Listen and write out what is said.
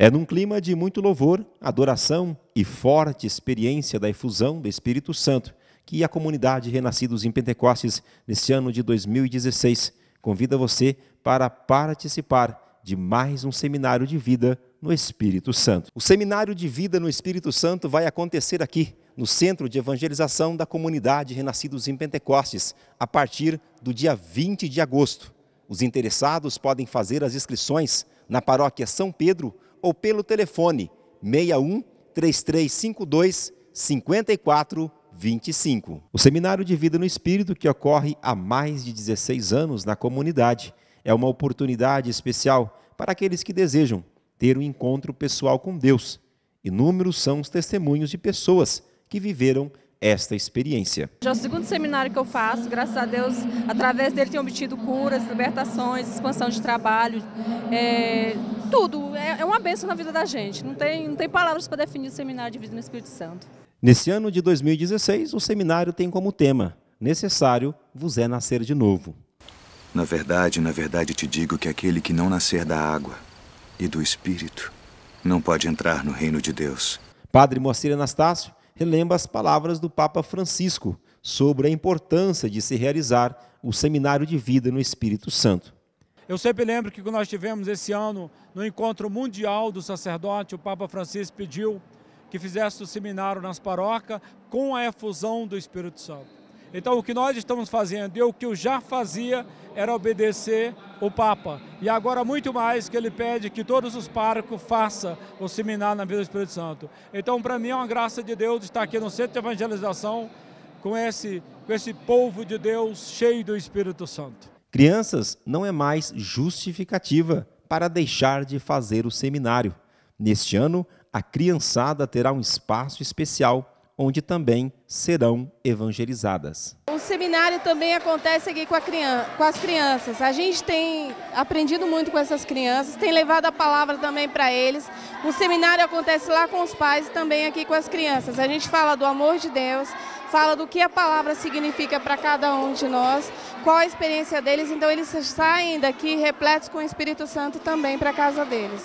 É num clima de muito louvor, adoração e forte experiência da efusão do Espírito Santo que a comunidade Renascidos em Pentecostes, neste ano de 2016, convida você para participar de mais um seminário de vida no Espírito Santo. O seminário de vida no Espírito Santo vai acontecer aqui, no Centro de Evangelização da Comunidade Renascidos em Pentecostes, a partir do dia 20 de agosto. Os interessados podem fazer as inscrições na Paróquia São Pedro, ou pelo telefone 61 3352 5425. O Seminário de Vida no Espírito, que ocorre há mais de 16 anos na comunidade, é uma oportunidade especial para aqueles que desejam ter um encontro pessoal com Deus. Inúmeros são os testemunhos de pessoas que viveram esta experiência. Já é o segundo seminário que eu faço, graças a Deus, através dele tenho obtido curas, libertações, expansão de trabalho, é, tudo. É, é uma bênção na vida da gente. Não tem, não tem palavras para definir o seminário de vida no Espírito Santo. Nesse ano de 2016, o seminário tem como tema: Necessário vos é nascer de novo. Na verdade, na verdade te digo que aquele que não nascer da água e do Espírito não pode entrar no reino de Deus. Padre Moacir Anastácio relembra as palavras do Papa Francisco sobre a importância de se realizar o Seminário de Vida no Espírito Santo. Eu sempre lembro que nós tivemos esse ano, no encontro mundial do sacerdote, o Papa Francisco pediu que fizesse o seminário nas paróquias com a efusão do Espírito Santo. Então, o que nós estamos fazendo e o que eu já fazia era obedecer o Papa. E agora, muito mais que ele pede que todos os parcos façam o seminário na vida do Espírito Santo. Então, para mim, é uma graça de Deus estar aqui no Centro de Evangelização com esse, com esse povo de Deus cheio do Espírito Santo. Crianças não é mais justificativa para deixar de fazer o seminário. Neste ano, a criançada terá um espaço especial onde também serão evangelizadas. O seminário também acontece aqui com, criança, com, as crianças. A gente tem aprendido muito com essas crianças, tem levado a palavra também para eles. O seminário acontece lá com os pais e também aqui com as crianças. A gente fala do amor de Deus, fala do que a palavra significa para cada um de nós, qual a experiência deles. Então, eles saem daqui repletos com o Espírito Santo também para a casa deles.